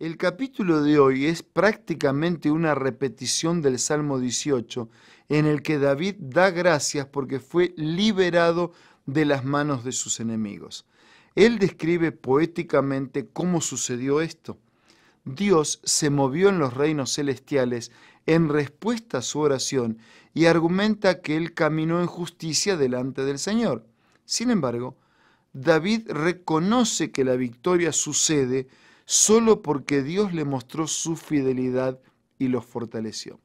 El capítulo de hoy es prácticamente una repetición del Salmo 18, en el que David da gracias porque fue liberado de las manos de sus enemigos. Él describe poéticamente cómo sucedió esto. Dios se movió en los reinos celestiales en respuesta a su oración y argumenta que él caminó en justicia delante del Señor. Sin embargo, David reconoce que la victoria sucede solo porque Dios le mostró su fidelidad y los fortaleció.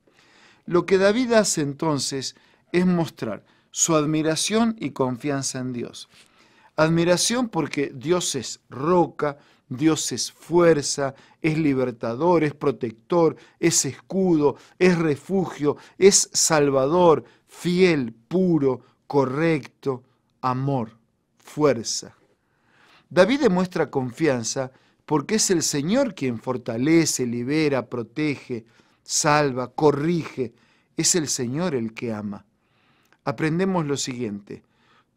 Lo que David hace entonces es mostrar su admiración y confianza en Dios. Admiración porque Dios es roca, Dios es fuerza, es libertador, es protector, es escudo, es refugio, es salvador, fiel, puro, correcto, amor, fuerza. David demuestra confianza porque es el Señor quien fortalece, libera, protege, salva, corrige. Es el Señor el que ama. Aprendemos lo siguiente,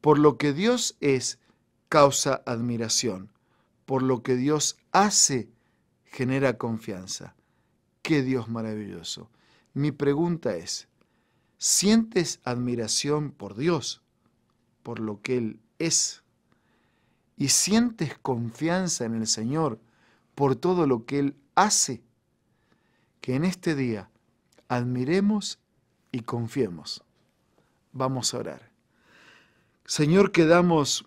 por lo que Dios es, causa admiración, por lo que Dios hace, genera confianza. ¡Qué Dios maravilloso! Mi pregunta es, ¿sientes admiración por Dios, por lo que Él es? y sientes confianza en el Señor por todo lo que Él hace, que en este día admiremos y confiemos. Vamos a orar. Señor, quedamos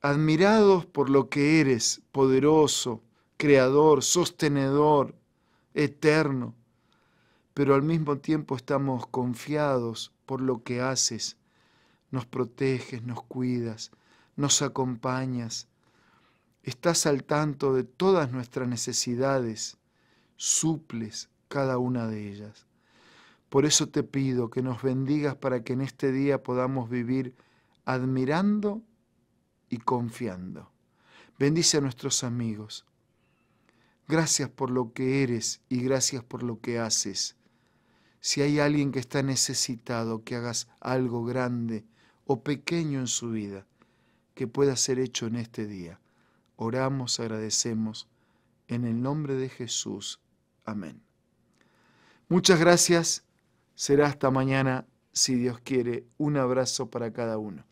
admirados por lo que eres, poderoso, creador, sostenedor, eterno, pero al mismo tiempo estamos confiados por lo que haces. Nos proteges, nos cuidas, nos acompañas, Estás al tanto de todas nuestras necesidades, suples cada una de ellas. Por eso te pido que nos bendigas para que en este día podamos vivir admirando y confiando. Bendice a nuestros amigos. Gracias por lo que eres y gracias por lo que haces. Si hay alguien que está necesitado, que hagas algo grande o pequeño en su vida, que pueda ser hecho en este día. Oramos, agradecemos. En el nombre de Jesús. Amén. Muchas gracias. Será hasta mañana, si Dios quiere. Un abrazo para cada uno.